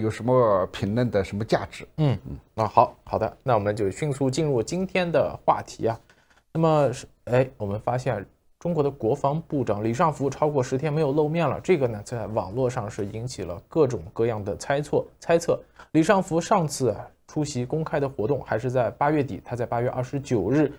有什么评论的什么价值？嗯嗯，那好好的，那我们就迅速进入今天的话题啊。那么，哎，我们发现中国的国防部长李尚福超过十天没有露面了，这个呢，在网络上是引起了各种各样的猜测。猜测，李尚福上次出席公开的活动还是在八月底，他在八月二十九日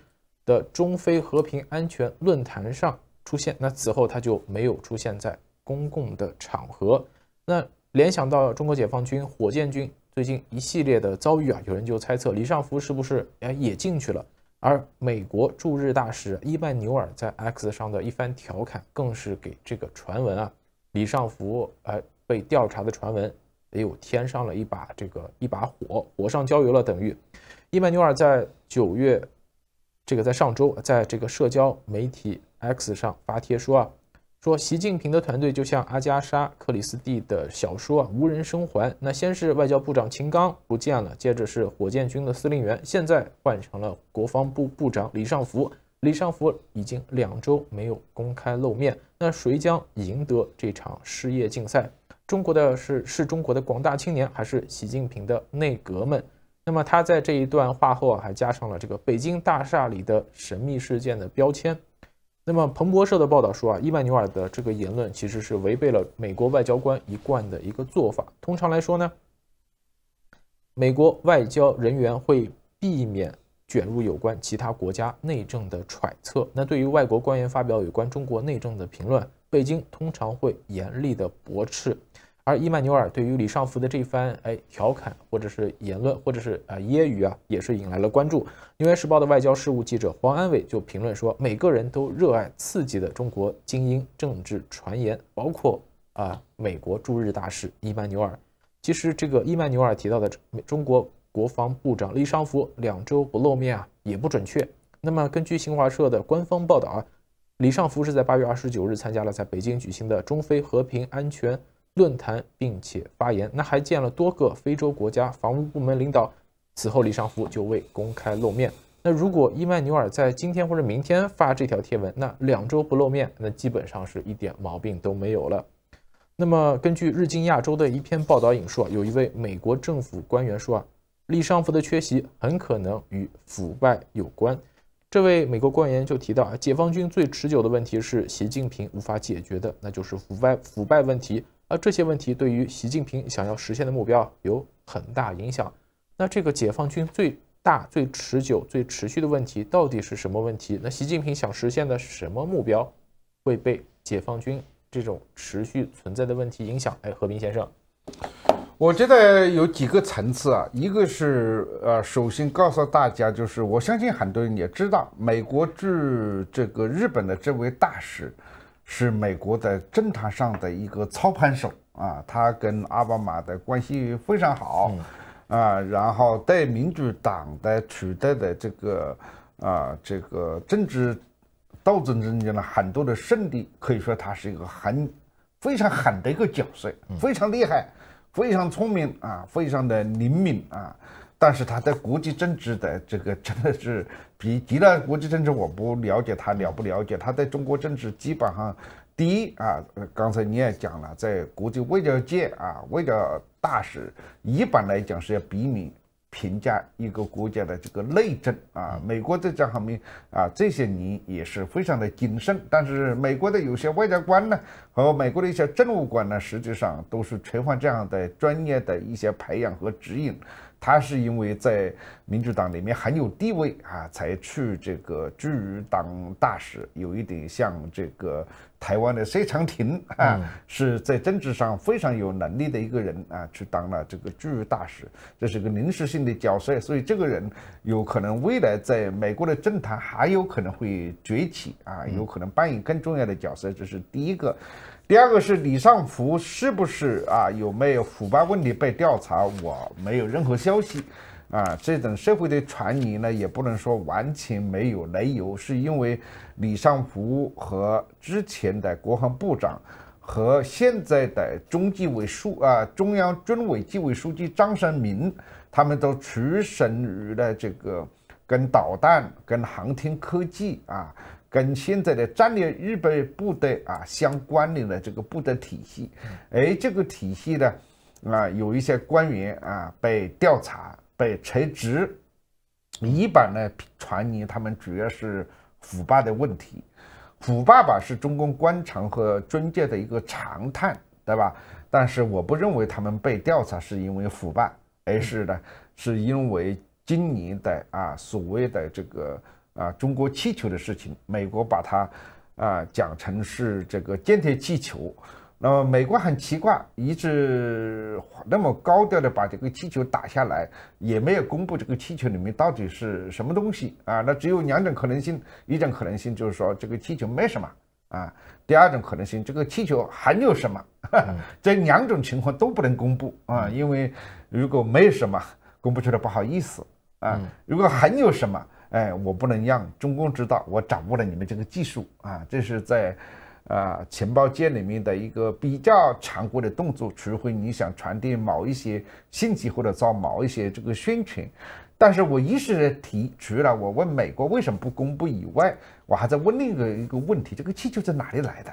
的中非和平安全论坛上出现，那此后他就没有出现在公共的场合，那。联想到中国解放军火箭军最近一系列的遭遇啊，有人就猜测李尚福是不是哎也进去了？而美国驻日大使伊曼纽尔在 X 上的一番调侃，更是给这个传闻啊，李尚福哎被调查的传闻，呦添上了一把这个一把火，火上浇油了。等于伊曼纽尔在九月，这个在上周，在这个社交媒体 X 上发帖说啊。说习近平的团队就像阿加莎·克里斯蒂的小说《啊，无人生还》。那先是外交部长秦刚不见了，接着是火箭军的司令员，现在换成了国防部部长李尚福。李尚福已经两周没有公开露面。那谁将赢得这场事业竞赛？中国的是是中国的广大青年，还是习近平的内阁们？那么他在这一段话后啊，还加上了这个北京大厦里的神秘事件的标签。那么彭博社的报道说啊，伊万纽尔的这个言论其实是违背了美国外交官一贯的一个做法。通常来说呢，美国外交人员会避免卷入有关其他国家内政的揣测。那对于外国官员发表有关中国内政的评论，北京通常会严厉的驳斥。而伊曼纽尔对于李尚福的这一番哎调侃，或者是言论，或者是啊揶揄啊，也是引来了关注。纽约时报的外交事务记者黄安伟就评论说：“每个人都热爱刺激的中国精英政治传言，包括啊美国驻日大使伊曼纽尔。其实这个伊曼纽尔提到的中国国防部长李尚福两周不露面啊，也不准确。那么根据新华社的官方报道啊，李尚福是在八月二十九日参加了在北京举行的中非和平安全。”论坛并且发言，那还见了多个非洲国家防务部门领导。此后，李尚福就未公开露面。那如果伊曼纽尔在今天或者明天发这条贴文，那两周不露面，那基本上是一点毛病都没有了。那么，根据日经亚洲的一篇报道引述，有一位美国政府官员说啊，李尚福的缺席很可能与腐败有关。这位美国官员就提到啊，解放军最持久的问题是习近平无法解决的，那就是腐败腐败问题。那这些问题对于习近平想要实现的目标有很大影响。那这个解放军最大、最持久、最持续的问题到底是什么问题？那习近平想实现的是什么目标会被解放军这种持续存在的问题影响？哎，何平先生，我觉得有几个层次啊。一个是呃，首先告诉大家，就是我相信很多人也知道，美国驻这个日本的这位大使。是美国的政坛上的一个操盘手啊，他跟奥巴马的关系非常好啊，然后在民主党的取得的这个啊这个政治斗争中间呢，很多的胜利，可以说他是一个很非常狠的一个角色，非常厉害，非常聪明啊，非常的灵敏啊。但是他在国际政治的这个真的是，比。极端国际政治我不了解他了不了解他在中国政治基本上第一啊，刚才你也讲了，在国际外交界啊，外交大使一般来讲是要避免评价一个国家的这个内政啊。美国在这方面啊，这些年也是非常的谨慎。但是美国的有些外交官呢，和美国的一些政务官呢，实际上都是缺乏这样的专业的一些培养和指引。他是因为在民主党里面很有地位啊，才去这个驻于党大使，有一点像这个台湾的谢长廷啊，是在政治上非常有能力的一个人啊，去当了这个驻于大使，这是个临时性的角色，所以这个人有可能未来在美国的政坛还有可能会崛起啊，有可能扮演更重要的角色，这是第一个。第二个是李尚福是不是啊有没有腐败问题被调查？我没有任何消息，啊，这种社会的传言呢也不能说完全没有来由，是因为李尚福和之前的国防部长和现在的中纪委书啊中央军委纪委书记张升民他们都出身于了这个跟导弹跟航天科技啊。跟现在的战略预备部队啊相关联的这个部队体系，哎，这个体系呢，啊，有一些官员啊被调查、被撤职，一般呢传言他们主要是腐败的问题，腐败吧是中共官场和军界的一个常态，对吧？但是我不认为他们被调查是因为腐败，而是呢是因为今年的啊所谓的这个。啊，中国气球的事情，美国把它啊讲成是这个间谍气球。那么美国很奇怪，一直那么高调的把这个气球打下来，也没有公布这个气球里面到底是什么东西啊。那只有两种可能性，一种可能性就是说这个气球没什么啊；第二种可能性，这个气球含有什么？这两种情况都不能公布啊，因为如果没什么，公布出来不好意思啊；如果含有什么。哎，我不能让中共知道我掌握了你们这个技术啊！这是在，呃，情报界里面的一个比较常规的动作，除非你想传递某一些信息或者遭某一些这个宣传。但是我一是提除了，我问美国为什么不公布以外，我还在问另一个一个问题：这个气球在哪里来的？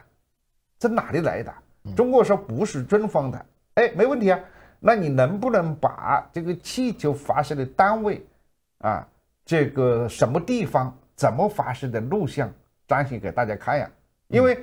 在哪里来的？中国说不是军方的。哎，没问题啊。那你能不能把这个气球发射的单位啊？这个什么地方怎么发生的录像，展现给大家看呀？因为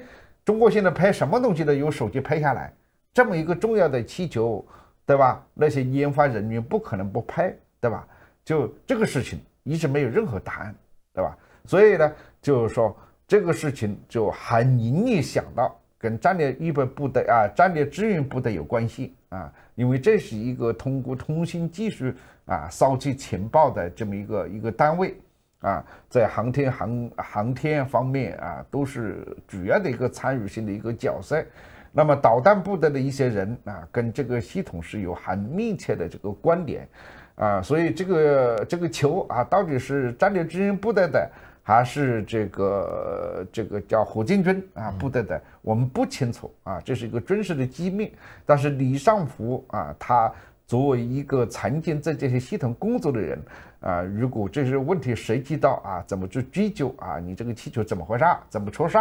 中国现在拍什么东西都有手机拍下来，这么一个重要的气球，对吧？那些研发人员不可能不拍，对吧？就这个事情一直没有任何答案，对吧？所以呢，就是说这个事情就很容易想到跟战略预备部队啊，战略支援部队有关系啊，因为这是一个通过通信技术。啊，收集情报的这么一个一个单位，啊，在航天航航天方面啊，都是主要的一个参与性的一个角色。那么导弹部队的一些人啊，跟这个系统是有很密切的这个关联，啊，所以这个这个球啊，到底是战略支援部队的，还是这个这个叫火箭军啊部队的，我们不清楚啊，这是一个军事的机密。但是李尚福啊，他。作为一个曾经在这些系统工作的人，啊，如果这些问题涉及到啊，怎么去追究啊，你这个气球怎么回事，怎么出事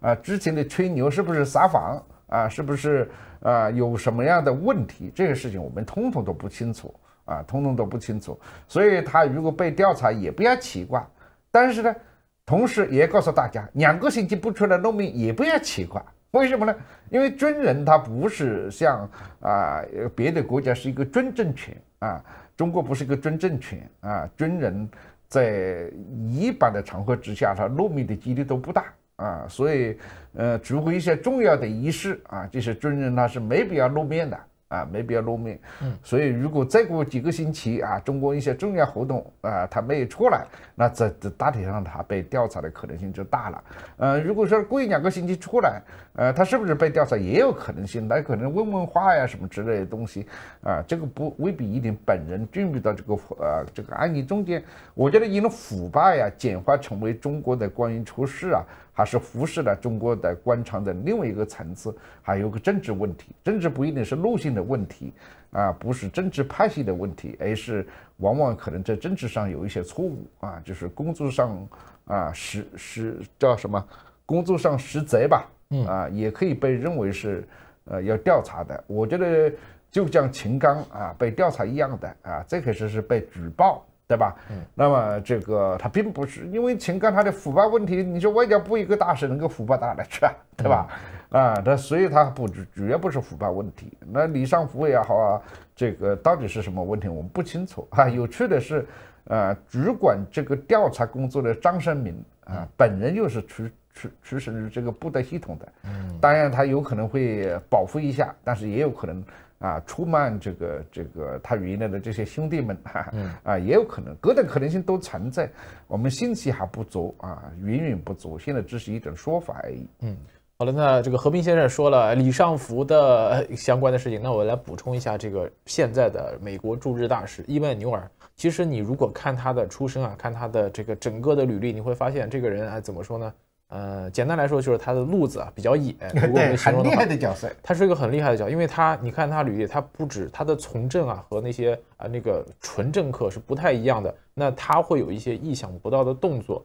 啊？之前的吹牛是不是撒谎啊？是不是啊有什么样的问题？这些事情我们通通都不清楚啊，通通都不清楚。所以他如果被调查也不要奇怪，但是呢，同时也告诉大家，两个星期不出来露面也不要奇怪。为什么呢？因为军人他不是像啊别的国家是一个军政权啊，中国不是一个军政权啊。军人在一般的场合之下，他露面的几率都不大啊，所以呃，除非一些重要的仪式啊，这些军人他是没必要露面的。啊，没必要露面。嗯，所以如果再过几个星期啊，中国一些重要活动啊，他没有出来，那这这大体上他被调查的可能性就大了。呃，如果说过一两个星期出来，呃，他是不是被调查也有可能性，那可能问问话呀什么之类的东西。啊，这个不未必一定本人进入到这个呃这个案例中间。我觉得，因为腐败呀简化成为中国的官员出事啊，还是忽视了中国的官场的另外一个层次，还有个政治问题。政治不一定是路线。的问题啊，不是政治派系的问题，而是往往可能在政治上有一些错误啊，就是工作上啊，实失叫什么？工作上失责吧，啊，也可以被认为是呃要调查的。我觉得就像秦刚啊被调查一样的啊，这可是是被举报，对吧？嗯，那么这个他并不是因为秦刚他的腐败问题，你说外交部一个大使能够腐败到哪去啊，对吧？啊，他所以他不绝不是腐败问题，那李尚福也好啊，这个到底是什么问题，我们不清楚啊。有趣的是，啊，主管这个调查工作的张生明啊，本人又是出出出身于这个部队系统的，嗯，当然他有可能会保护一下，但是也有可能啊出卖这个这个他原来的这些兄弟们，哈哈，啊也有可能，各种可能性都存在，我们信息还不足啊，远远不足，现在只是一种说法而已，嗯。好了，那这个和平先生说了李尚福的 相关的事情，那我来补充一下这个现在的美国驻日大使伊万纽尔。其实你如果看他的出身啊，看他的这个整个的履历，你会发现这个人啊，怎么说呢？呃，简单来说就是他的路子啊比较野。我们形很厉害的角色。他是一个很厉害的角色，因为他你看他履历，他不止他的从政啊和那些啊那个纯政客是不太一样的，那他会有一些意想不到的动作。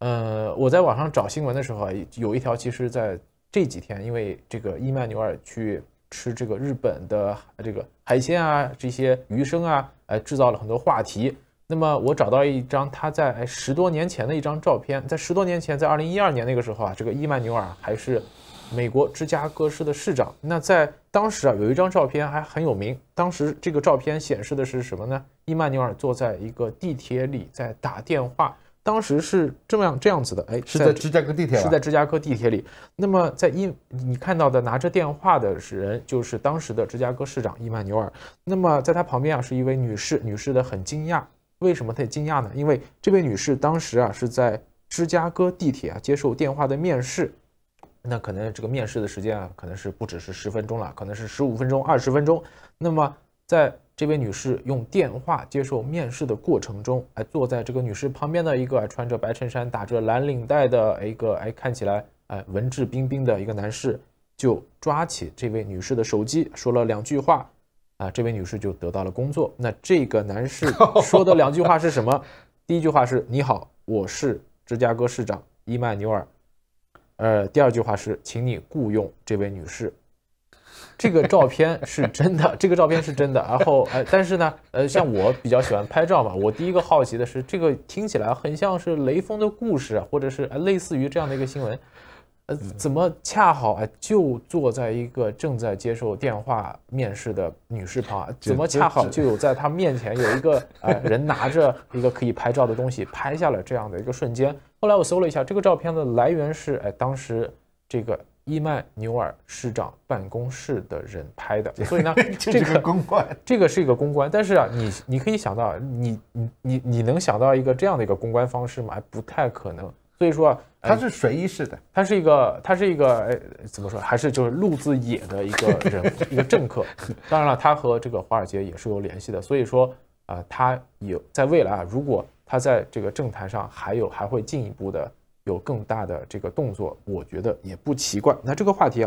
呃，我在网上找新闻的时候啊，有一条其实在这几天，因为这个伊曼纽尔去吃这个日本的这个海鲜啊，这些鱼生啊，呃，制造了很多话题。那么我找到一张他在十多年前的一张照片，在十多年前，在二零一二年那个时候啊，这个伊曼纽尔还是美国芝加哥市的市长。那在当时啊，有一张照片还很有名，当时这个照片显示的是什么呢？伊曼纽尔坐在一个地铁里在打电话。当时是这样这样子的，哎，是在芝加哥地铁，是在芝加哥地铁里。那么在伊，你看到的拿着电话的人，就是当时的芝加哥市长伊曼纽尔。那么在他旁边啊，是一位女士，女士的很惊讶，为什么她惊讶呢？因为这位女士当时啊是在芝加哥地铁啊接受电话的面试，那可能这个面试的时间啊可能是不只是十分钟了，可能是十五分钟、二十分钟。那么在。这位女士用电话接受面试的过程中，哎，坐在这个女士旁边的一个穿着白衬衫、打着蓝领带的一个哎，看起来哎文质彬彬的一个男士，就抓起这位女士的手机说了两句话，啊，这位女士就得到了工作。那这个男士 说的两句话是什么？第一句话是“你好，我是芝加哥市长伊曼纽尔”，呃，第二句话是“请你雇佣这位女士”。这个照片是真的，这个照片是真的。然后，呃，但是呢，呃，像我比较喜欢拍照嘛，我第一个好奇的是，这个听起来很像是雷锋的故事，或者是类似于这样的一个新闻，呃，怎么恰好啊就坐在一个正在接受电话面试的女士旁，怎么恰好就有在她面前有一个人拿着一个可以拍照的东西拍下了这样的一个瞬间？后来我搜了一下，这个照片的来源是，哎，当时这个。伊曼纽尔市长办公室的人拍的，所以呢，这个公关，这个是一个公关。但是啊，你你可以想到，你你你你能想到一个这样的一个公关方式吗？不太可能。所以说，啊，他是随意式的，他是一个，他是一个，怎么说，还是就是路子野的一个人，一个政客。当然了，他和这个华尔街也是有联系的。所以说，啊，他有在未来啊，如果他在这个政坛上还有还会进一步的。有更大的这个动作，我觉得也不奇怪。那这个话题啊。